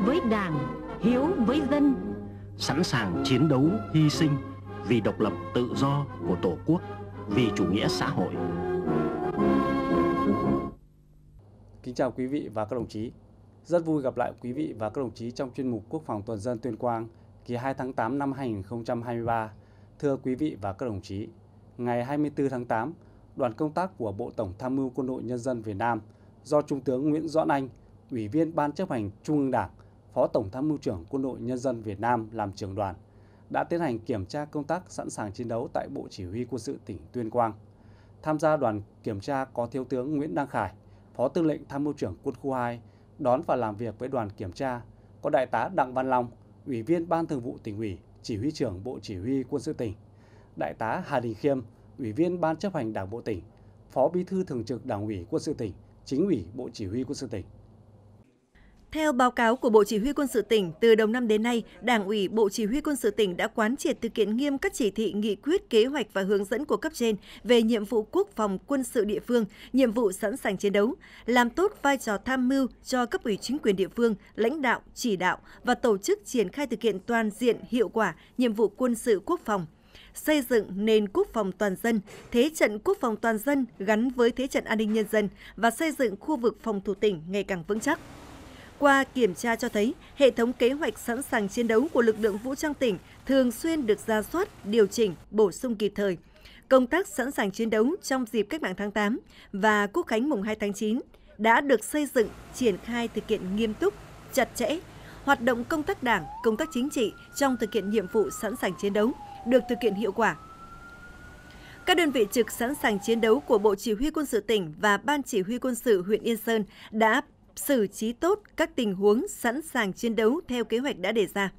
với đảng, hiếu với dân. Sẵn sàng chiến đấu, hy sinh vì độc lập tự do của Tổ quốc, vì chủ nghĩa xã hội. Kính chào quý vị và các đồng chí. Rất vui gặp lại quý vị và các đồng chí trong chuyên mục Quốc phòng toàn dân tuyên quang kỳ 2 tháng 8 năm 2023. Thưa quý vị và các đồng chí, ngày 24 tháng 8, đoàn công tác của Bộ Tổng Tham mưu Quân đội Nhân dân Việt Nam do Trung tướng Nguyễn Doãn Anh, Ủy viên Ban chấp hành Trung ương Đảng, Phó Tổng tham mưu trưởng Quân đội Nhân dân Việt Nam làm trưởng đoàn, đã tiến hành kiểm tra công tác sẵn sàng chiến đấu tại Bộ Chỉ huy Quân sự tỉnh Tuyên Quang. Tham gia đoàn kiểm tra có Thiếu tướng Nguyễn Đăng Khải, Phó Tư lệnh Tham mưu trưởng Quân khu 2, đón và làm việc với đoàn kiểm tra có Đại tá Đặng Văn Long, Ủy viên Ban Thường vụ tỉnh ủy, Chỉ huy trưởng Bộ Chỉ huy Quân sự tỉnh, Đại tá Hà Đình Khiêm, Ủy viên Ban chấp hành Đảng Bộ tỉnh, Phó Bí thư Thường trực Đảng ủy Quân sự tỉnh, Chính ủy Bộ Chỉ huy Quân sự tỉnh. Theo báo cáo của Bộ Chỉ huy Quân sự tỉnh, từ đầu năm đến nay, Đảng ủy Bộ Chỉ huy Quân sự tỉnh đã quán triệt thực hiện nghiêm các chỉ thị, nghị quyết, kế hoạch và hướng dẫn của cấp trên về nhiệm vụ quốc phòng quân sự địa phương, nhiệm vụ sẵn sàng chiến đấu, làm tốt vai trò tham mưu cho cấp ủy chính quyền địa phương, lãnh đạo, chỉ đạo và tổ chức triển khai thực hiện toàn diện hiệu quả nhiệm vụ quân sự quốc phòng xây dựng nền quốc phòng toàn dân, thế trận quốc phòng toàn dân gắn với thế trận an ninh nhân dân và xây dựng khu vực phòng thủ tỉnh ngày càng vững chắc. Qua kiểm tra cho thấy, hệ thống kế hoạch sẵn sàng chiến đấu của lực lượng vũ trang tỉnh thường xuyên được ra soát, điều chỉnh, bổ sung kịp thời. Công tác sẵn sàng chiến đấu trong dịp cách mạng tháng 8 và Quốc khánh mùng 2 tháng 9 đã được xây dựng, triển khai thực hiện nghiêm túc, chặt chẽ. Hoạt động công tác đảng, công tác chính trị trong thực hiện nhiệm vụ sẵn sàng chiến đấu được thực hiện hiệu quả, các đơn vị trực sẵn sàng chiến đấu của Bộ Chỉ huy quân sự tỉnh và Ban Chỉ huy quân sự huyện Yên Sơn đã xử trí tốt các tình huống sẵn sàng chiến đấu theo kế hoạch đã đề ra.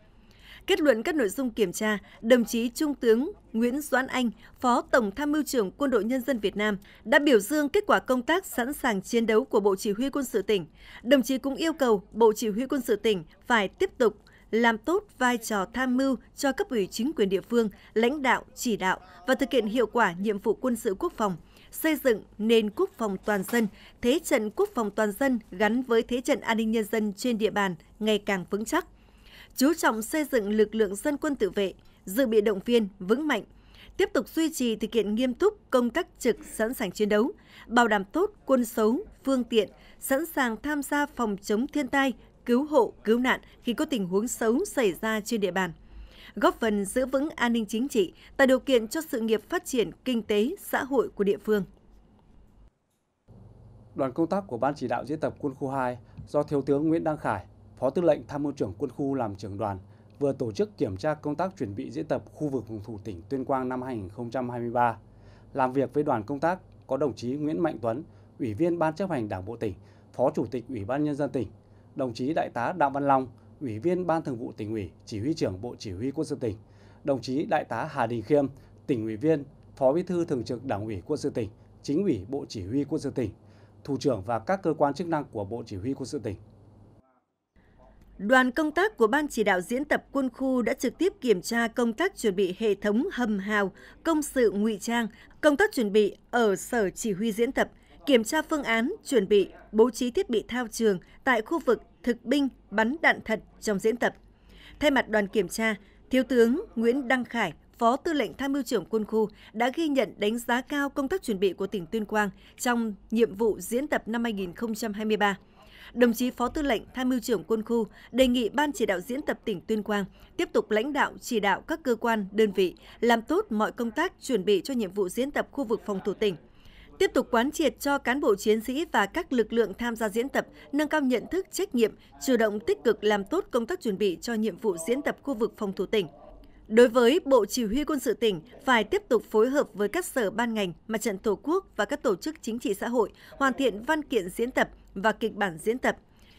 Kết luận các nội dung kiểm tra, đồng chí Trung tướng Nguyễn Doãn Anh, Phó Tổng Tham mưu trưởng Quân đội Nhân dân Việt Nam đã biểu dương kết quả công tác sẵn sàng chiến đấu của Bộ Chỉ huy Quân sự tỉnh. Đồng chí cũng yêu cầu Bộ Chỉ huy Quân sự tỉnh phải tiếp tục làm tốt vai trò tham mưu cho cấp ủy chính quyền địa phương, lãnh đạo, chỉ đạo và thực hiện hiệu quả nhiệm vụ quân sự quốc phòng – xây dựng nền quốc phòng toàn dân, thế trận quốc phòng toàn dân gắn với thế trận an ninh nhân dân trên địa bàn ngày càng vững chắc. Chú trọng xây dựng lực lượng dân quân tự vệ, dự bị động viên vững mạnh, tiếp tục duy trì thực hiện nghiêm túc công tác trực sẵn sàng chiến đấu, bảo đảm tốt quân số, phương tiện, sẵn sàng tham gia phòng chống thiên tai, cứu hộ, cứu nạn khi có tình huống xấu xảy ra trên địa bàn góp phần giữ vững an ninh chính trị, tạo điều kiện cho sự nghiệp phát triển kinh tế, xã hội của địa phương. Đoàn công tác của Ban chỉ đạo diễn tập quân khu 2 do Thiếu tướng Nguyễn Đăng Khải, Phó Tư lệnh Tham mưu trưởng quân khu làm trưởng đoàn, vừa tổ chức kiểm tra công tác chuẩn bị diễn tập khu vực phòng thủ tỉnh Tuyên Quang năm 2023. Làm việc với đoàn công tác có đồng chí Nguyễn Mạnh Tuấn, Ủy viên Ban chấp hành Đảng bộ tỉnh, Phó Chủ tịch Ủy ban nhân dân tỉnh, đồng chí Đại tá Đặng Văn Long, Ủy viên Ban Thường vụ tỉnh ủy, Chỉ huy trưởng Bộ Chỉ huy Quân sự tỉnh, đồng chí Đại tá Hà Đình Khiêm, tỉnh ủy viên, Phó Bí thư Thường trực Đảng ủy Quân sự tỉnh, Chính ủy Bộ Chỉ huy Quân sự tỉnh, thủ trưởng và các cơ quan chức năng của Bộ Chỉ huy Quân sự tỉnh. Đoàn công tác của Ban chỉ đạo diễn tập quân khu đã trực tiếp kiểm tra công tác chuẩn bị hệ thống hầm hào, công sự ngụy trang, công tác chuẩn bị ở sở chỉ huy diễn tập, kiểm tra phương án, chuẩn bị, bố trí thiết bị thao trường tại khu vực thực binh bắn đạn thật trong diễn tập. Thay mặt đoàn kiểm tra, Thiếu tướng Nguyễn Đăng Khải, Phó Tư lệnh Tham mưu trưởng Quân khu đã ghi nhận đánh giá cao công tác chuẩn bị của tỉnh Tuyên Quang trong nhiệm vụ diễn tập năm 2023. Đồng chí Phó Tư lệnh Tham mưu trưởng Quân khu đề nghị Ban chỉ đạo diễn tập tỉnh Tuyên Quang tiếp tục lãnh đạo chỉ đạo các cơ quan, đơn vị làm tốt mọi công tác chuẩn bị cho nhiệm vụ diễn tập khu vực phòng thủ tỉnh – Tiếp tục quán triệt cho cán bộ chiến sĩ và các lực lượng tham gia diễn tập nâng cao nhận thức trách nhiệm, chủ động tích cực làm tốt công tác chuẩn bị cho nhiệm vụ diễn tập khu vực phòng thủ tỉnh. Đối với Bộ Chỉ huy Quân sự tỉnh, phải tiếp tục phối hợp với các sở ban ngành, mặt trận Tổ quốc và các tổ chức chính trị xã hội hoàn thiện văn kiện diễn tập và kịch bản diễn tập,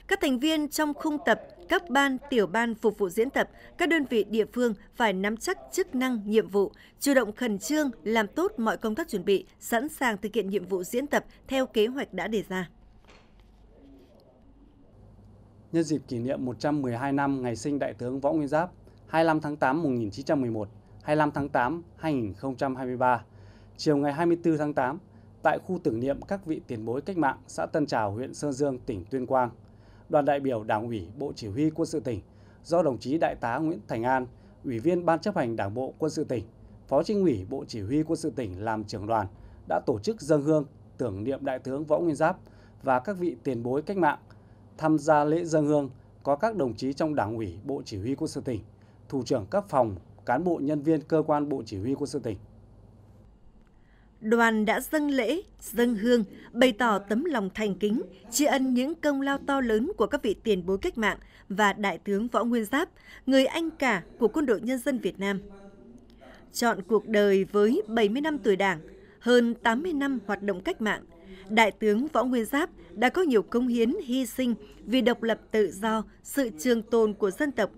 các thành viên trong khung tập, các ban, tiểu ban phục vụ diễn tập, các đơn vị địa phương phải nắm chắc chức năng, nhiệm vụ, chủ động khẩn trương, làm tốt mọi công tác chuẩn bị, sẵn sàng thực hiện nhiệm vụ diễn tập theo kế hoạch đã đề ra. Nhân dịp kỷ niệm 112 năm ngày sinh Đại tướng Võ Nguyên Giáp, 25 tháng 8 1911, 25 tháng 8 2023, chiều ngày 24 tháng 8, tại khu tưởng niệm các vị tiền bối cách mạng xã Tân Trào, huyện Sơn Dương, tỉnh Tuyên Quang, đoàn đại biểu Đảng ủy Bộ Chỉ huy Quân sự tỉnh do đồng chí Đại tá Nguyễn Thành An, Ủy viên Ban chấp hành Đảng bộ Quân sự tỉnh, Phó trinh ủy Bộ Chỉ huy Quân sự tỉnh làm trưởng đoàn đã tổ chức dân hương tưởng niệm Đại tướng Võ Nguyên Giáp và các vị tiền bối cách mạng. Tham gia lễ dân hương có các đồng chí trong Đảng ủy Bộ Chỉ huy Quân sự tỉnh, Thủ trưởng các phòng, cán bộ nhân viên cơ quan Bộ Chỉ huy Quân sự tỉnh đoàn đã dâng lễ, dâng hương, bày tỏ tấm lòng thành kính, tri ân những công lao to lớn của các vị tiền bối cách mạng và Đại tướng Võ Nguyên Giáp, người anh cả của quân đội nhân dân Việt Nam. Chọn cuộc đời với 70 năm tuổi đảng, hơn 80 năm hoạt động cách mạng, Đại tướng Võ Nguyên Giáp đã có nhiều công hiến hy sinh vì độc lập tự do, sự trường tồn của dân tộc.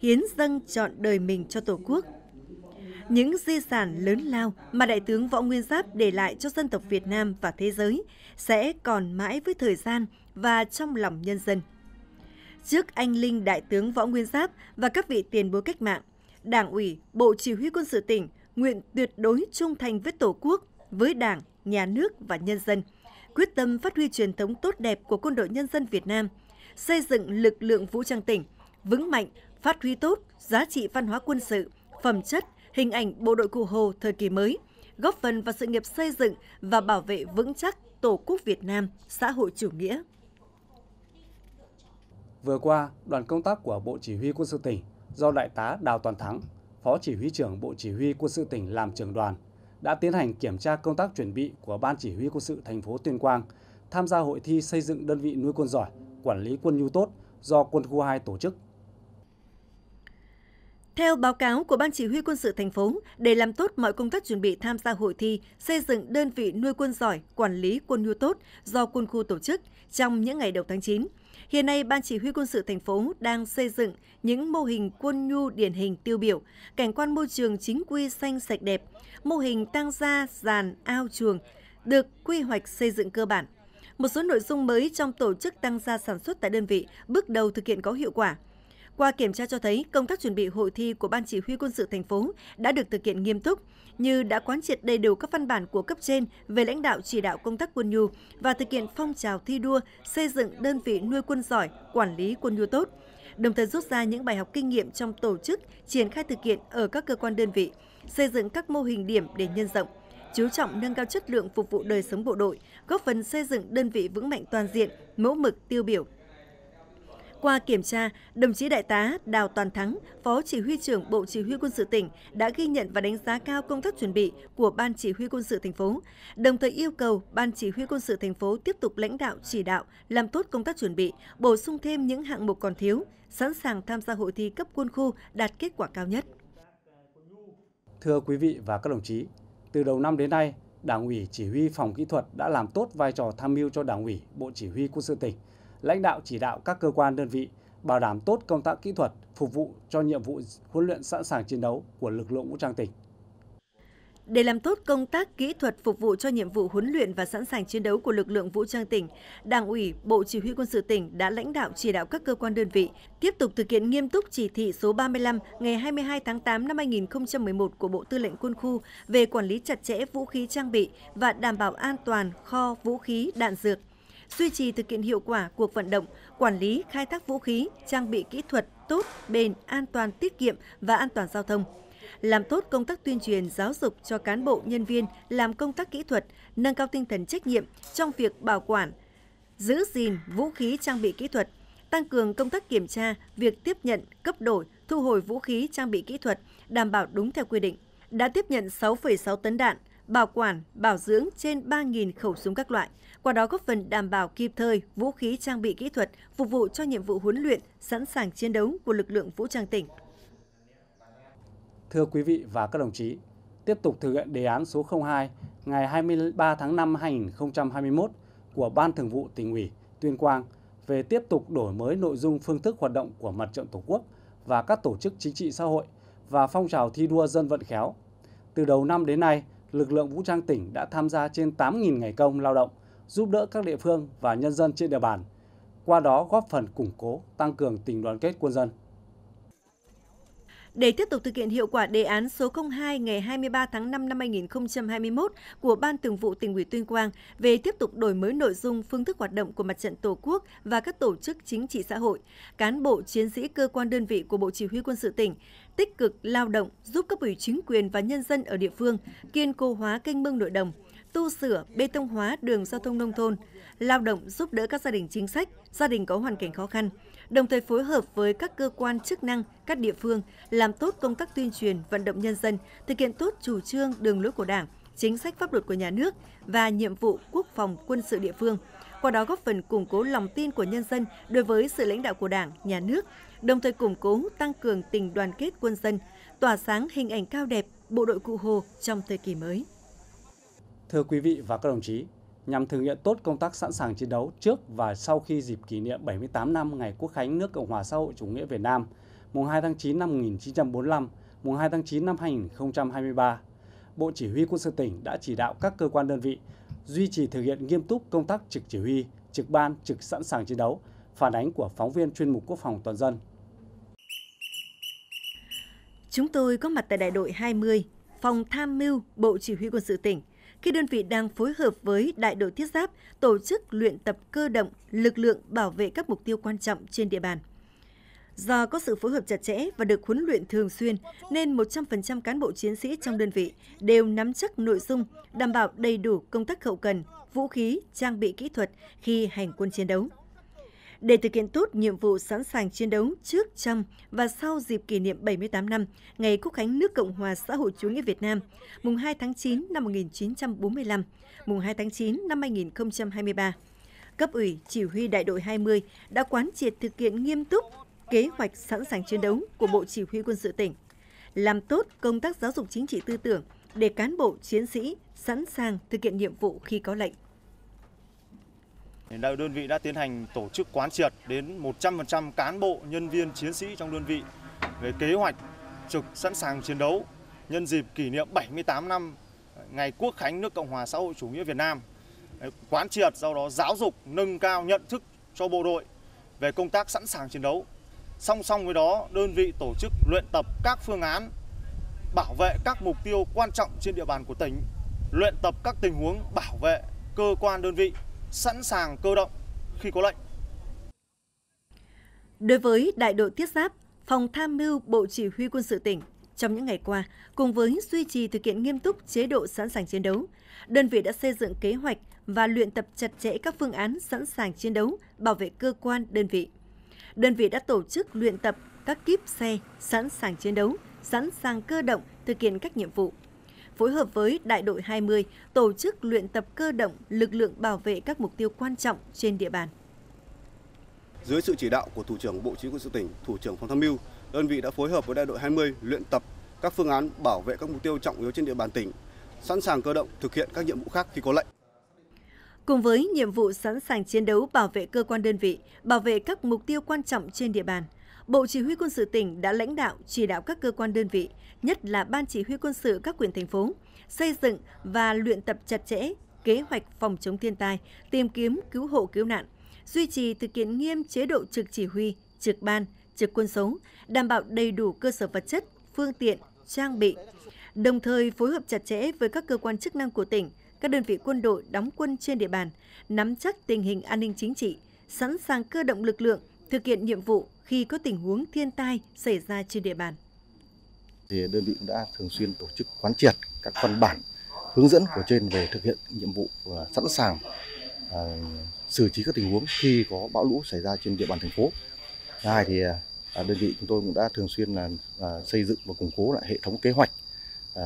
Hiến dâng chọn đời mình cho Tổ quốc – những di sản lớn lao mà Đại tướng Võ Nguyên Giáp để lại cho dân tộc Việt Nam và thế giới sẽ còn mãi với thời gian và trong lòng nhân dân. Trước anh linh Đại tướng Võ Nguyên Giáp và các vị tiền bối cách mạng, Đảng ủy, Bộ Chỉ huy Quân sự tỉnh nguyện tuyệt đối trung thành với Tổ quốc, với Đảng, Nhà nước và nhân dân, quyết tâm phát huy truyền thống tốt đẹp của Quân đội Nhân dân Việt Nam, xây dựng lực lượng vũ trang tỉnh vững mạnh, phát huy tốt giá trị văn hóa quân sự, phẩm chất, hình ảnh bộ đội cụ Hồ thời kỳ mới, góp phần vào sự nghiệp xây dựng và bảo vệ vững chắc Tổ quốc Việt Nam xã hội chủ nghĩa. Vừa qua, đoàn công tác của Bộ Chỉ huy Quân sự tỉnh do Đại tá Đào Toàn Thắng, Phó Chỉ huy trưởng Bộ Chỉ huy Quân sự tỉnh làm trưởng đoàn, đã tiến hành kiểm tra công tác chuẩn bị của Ban Chỉ huy Quân sự thành phố Tuyên Quang tham gia hội thi xây dựng đơn vị nuôi quân giỏi, quản lý quân nhu tốt do quân khu 2 tổ chức theo báo cáo của Ban Chỉ huy quân sự thành phố, để làm tốt mọi công tác chuẩn bị tham gia hội thi xây dựng đơn vị nuôi quân giỏi, quản lý quân nhu tốt do quân khu tổ chức trong những ngày đầu tháng 9, hiện nay Ban Chỉ huy quân sự thành phố đang xây dựng những mô hình quân nhu điển hình tiêu biểu, cảnh quan môi trường chính quy xanh sạch đẹp, mô hình tăng gia, giàn, ao chuồng được quy hoạch xây dựng cơ bản. Một số nội dung mới trong tổ chức tăng gia sản xuất tại đơn vị bước đầu thực hiện có hiệu quả – qua kiểm tra cho thấy, công tác chuẩn bị hội thi của Ban Chỉ huy Quân sự thành phố đã được thực hiện nghiêm túc, như đã quán triệt đầy đủ các văn bản của cấp trên về lãnh đạo chỉ đạo công tác quân nhu và thực hiện phong trào thi đua, xây dựng đơn vị nuôi quân giỏi, quản lý quân nhu tốt, đồng thời rút ra những bài học kinh nghiệm trong tổ chức, triển khai thực hiện ở các cơ quan đơn vị, xây dựng các mô hình điểm để nhân rộng chú trọng nâng cao chất lượng phục vụ đời sống bộ đội, góp phần xây dựng đơn vị vững mạnh toàn diện, mẫu mực tiêu biểu, qua kiểm tra, đồng chí Đại tá Đào Toàn Thắng, Phó Chỉ huy trưởng Bộ Chỉ huy quân sự tỉnh đã ghi nhận và đánh giá cao công tác chuẩn bị của Ban Chỉ huy quân sự thành phố, đồng thời yêu cầu Ban Chỉ huy quân sự thành phố tiếp tục lãnh đạo chỉ đạo, làm tốt công tác chuẩn bị, bổ sung thêm những hạng mục còn thiếu, sẵn sàng tham gia hội thi cấp quân khu đạt kết quả cao nhất. Thưa quý vị và các đồng chí, từ đầu năm đến nay, Đảng ủy Chỉ huy Phòng Kỹ thuật đã làm tốt vai trò tham mưu cho Đảng ủy Bộ Chỉ huy Quân sự tỉnh lãnh đạo chỉ đạo các cơ quan đơn vị bảo đảm tốt công tác kỹ thuật phục vụ cho nhiệm vụ huấn luyện sẵn sàng chiến đấu của lực lượng vũ trang tỉnh. Để làm tốt công tác kỹ thuật phục vụ cho nhiệm vụ huấn luyện và sẵn sàng chiến đấu của lực lượng vũ trang tỉnh, Đảng ủy, Bộ Chỉ huy quân sự tỉnh đã lãnh đạo chỉ đạo các cơ quan đơn vị tiếp tục thực hiện nghiêm túc chỉ thị số 35 ngày 22 tháng 8 năm 2011 của Bộ Tư lệnh Quân khu về quản lý chặt chẽ vũ khí trang bị và đảm bảo an toàn kho vũ khí đạn dược duy trì thực hiện hiệu quả cuộc vận động, quản lý khai thác vũ khí, trang bị kỹ thuật tốt, bền, an toàn, tiết kiệm và an toàn giao thông. Làm tốt công tác tuyên truyền giáo dục cho cán bộ nhân viên làm công tác kỹ thuật, nâng cao tinh thần trách nhiệm trong việc bảo quản, giữ gìn vũ khí trang bị kỹ thuật, tăng cường công tác kiểm tra, việc tiếp nhận, cấp đổi, thu hồi vũ khí trang bị kỹ thuật đảm bảo đúng theo quy định. Đã tiếp nhận 6,6 tấn đạn, bảo quản, bảo dưỡng trên 3.000 khẩu súng các loại, qua đó góp phần đảm bảo kịp thời vũ khí trang bị kỹ thuật phục vụ cho nhiệm vụ huấn luyện, sẵn sàng chiến đấu của lực lượng vũ trang tỉnh. Thưa quý vị và các đồng chí, tiếp tục thực hiện đề án số 02 ngày 23 tháng 5 2021 của Ban Thường vụ tỉnh ủy Tuyên Quang về tiếp tục đổi mới nội dung phương thức hoạt động của mặt trận Tổ quốc và các tổ chức chính trị xã hội và phong trào thi đua dân vận khéo. Từ đầu năm đến nay, lực lượng vũ trang tỉnh đã tham gia trên 8.000 ngày công lao động giúp đỡ các địa phương và nhân dân trên địa bàn, qua đó góp phần củng cố, tăng cường tình đoàn kết quân dân. Để tiếp tục thực hiện hiệu quả đề án số 02 ngày 23 tháng 5 năm 2021 của Ban Thường vụ tỉnh ủy Tuyên Quang về tiếp tục đổi mới nội dung, phương thức hoạt động của mặt trận Tổ quốc và các tổ chức chính trị xã hội, cán bộ chiến sĩ cơ quan đơn vị của Bộ Chỉ huy quân sự tỉnh tích cực lao động giúp cấp ủy chính quyền và nhân dân ở địa phương kiên cố hóa kênh mương nội đồng, tu sửa, bê tông hóa đường giao thông nông thôn, lao động giúp đỡ các gia đình chính sách, gia đình có hoàn cảnh khó khăn, đồng thời phối hợp với các cơ quan chức năng, các địa phương làm tốt công tác tuyên truyền, vận động nhân dân thực hiện tốt chủ trương đường lối của Đảng, chính sách pháp luật của nhà nước và nhiệm vụ quốc phòng quân sự địa phương. Qua đó góp phần củng cố lòng tin của nhân dân đối với sự lãnh đạo của Đảng, nhà nước, đồng thời củng cố tăng cường tình đoàn kết quân dân, tỏa sáng hình ảnh cao đẹp bộ đội cụ Hồ trong thời kỳ mới. Thưa quý vị và các đồng chí, nhằm thực hiện tốt công tác sẵn sàng chiến đấu trước và sau khi dịp kỷ niệm 78 năm Ngày Quốc khánh nước Cộng hòa xã hội chủ nghĩa Việt Nam, mùng 2 tháng 9 năm 1945, mùng 2 tháng 9 năm 2023, Bộ Chỉ huy Quân sự tỉnh đã chỉ đạo các cơ quan đơn vị duy trì thực hiện nghiêm túc công tác trực chỉ huy, trực ban, trực sẵn sàng chiến đấu, phản ánh của phóng viên chuyên mục Quốc phòng toàn dân. Chúng tôi có mặt tại đại đội 20, phòng tham mưu Bộ Chỉ huy Quân sự tỉnh – khi đơn vị đang phối hợp với đại đội thiết giáp tổ chức luyện tập cơ động lực lượng bảo vệ các mục tiêu quan trọng trên địa bàn. Do có sự phối hợp chặt chẽ và được huấn luyện thường xuyên, nên 100% cán bộ chiến sĩ trong đơn vị đều nắm chắc nội dung, đảm bảo đầy đủ công tác hậu cần, vũ khí, trang bị kỹ thuật khi hành quân chiến đấu. Để thực hiện tốt nhiệm vụ sẵn sàng chiến đấu trước, trong và sau dịp kỷ niệm 78 năm Ngày Quốc khánh nước Cộng hòa xã hội chủ nghĩa Việt Nam, mùng 2 tháng 9 năm 1945, mùng 2 tháng 9 năm 2023, cấp ủy chỉ huy đại đội 20 đã quán triệt thực hiện nghiêm túc kế hoạch sẵn sàng chiến đấu của Bộ Chỉ huy quân sự tỉnh, làm tốt công tác giáo dục chính trị tư tưởng để cán bộ chiến sĩ sẵn sàng thực hiện nhiệm vụ khi có lệnh. Đơn vị đã tiến hành tổ chức quán triệt đến 100% cán bộ, nhân viên, chiến sĩ trong đơn vị về kế hoạch trực sẵn sàng chiến đấu nhân dịp kỷ niệm 78 năm ngày Quốc khánh nước Cộng hòa xã hội chủ nghĩa Việt Nam. Quán triệt sau đó giáo dục nâng cao nhận thức cho bộ đội về công tác sẵn sàng chiến đấu. Song song với đó, đơn vị tổ chức luyện tập các phương án bảo vệ các mục tiêu quan trọng trên địa bàn của tỉnh, luyện tập các tình huống bảo vệ cơ quan đơn vị sẵn sàng cơ động khi có lệnh. Đối với đại đội thiết giáp, Phòng Tham mưu Bộ Chỉ huy Quân sự tỉnh trong những ngày qua, cùng với duy trì thực hiện nghiêm túc chế độ sẵn sàng chiến đấu, đơn vị đã xây dựng kế hoạch và luyện tập chặt chẽ các phương án sẵn sàng chiến đấu, bảo vệ cơ quan đơn vị. Đơn vị đã tổ chức luyện tập các kíp xe sẵn sàng chiến đấu, sẵn sàng cơ động thực hiện các nhiệm vụ phối hợp với Đại đội 20 tổ chức luyện tập cơ động lực lượng bảo vệ các mục tiêu quan trọng trên địa bàn. Dưới sự chỉ đạo của Thủ trưởng Bộ Chỉ huy quân sự tỉnh, Thủ trưởng Phòng Tham mưu, đơn vị đã phối hợp với Đại đội 20 luyện tập các phương án bảo vệ các mục tiêu trọng yếu trên địa bàn tỉnh, sẵn sàng cơ động thực hiện các nhiệm vụ khác khi có lệnh. Cùng với nhiệm vụ sẵn sàng chiến đấu bảo vệ cơ quan đơn vị, bảo vệ các mục tiêu quan trọng trên địa bàn – Bộ Chỉ huy quân sự tỉnh đã lãnh đạo chỉ đạo các cơ quan đơn vị, nhất là Ban Chỉ huy quân sự các quyền thành phố, xây dựng và luyện tập chặt chẽ kế hoạch phòng chống thiên tai, tìm kiếm cứu hộ cứu nạn, duy trì thực hiện nghiêm chế độ trực chỉ huy, trực ban, trực quân số, đảm bảo đầy đủ cơ sở vật chất, phương tiện, trang bị, đồng thời phối hợp chặt chẽ với các cơ quan chức năng của tỉnh, các đơn vị quân đội đóng quân trên địa bàn, nắm chắc tình hình an ninh chính trị, sẵn sàng cơ động lực lượng thực hiện nhiệm vụ khi có tình huống thiên tai xảy ra trên địa bàn. Thì đơn vị cũng đã thường xuyên tổ chức quán triệt các văn bản hướng dẫn của trên về thực hiện nhiệm vụ và sẵn sàng à, xử trí các tình huống khi có bão lũ xảy ra trên địa bàn thành phố. Hai thì à, à, đơn vị chúng tôi cũng đã thường xuyên là à, xây dựng và củng cố lại hệ thống kế hoạch à,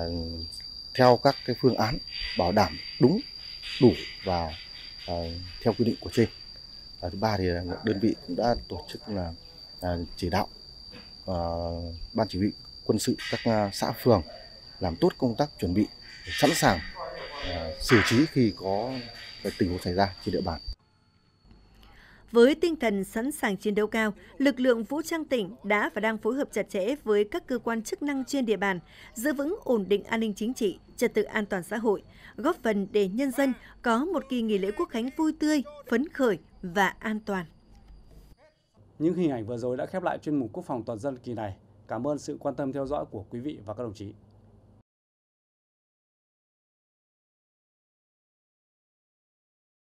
theo các cái phương án bảo đảm đúng, đủ và à, theo quy định của trên. À, thứ ba thì đơn vị cũng đã tổ chức là À, chỉ đạo à, ban chỉ huy quân sự các à, xã phường làm tốt công tác chuẩn bị sẵn sàng xử trí khi có tình huống xảy ra trên địa bàn. Với tinh thần sẵn sàng chiến đấu cao, lực lượng vũ trang tỉnh đã và đang phối hợp chặt chẽ với các cơ quan chức năng trên địa bàn, giữ vững ổn định an ninh chính trị, trật tự an toàn xã hội, góp phần để nhân dân có một kỳ nghỉ lễ quốc khánh vui tươi, phấn khởi và an toàn. Những hình ảnh vừa rồi đã khép lại chuyên mục Quốc phòng toàn dân kỳ này. Cảm ơn sự quan tâm theo dõi của quý vị và các đồng chí.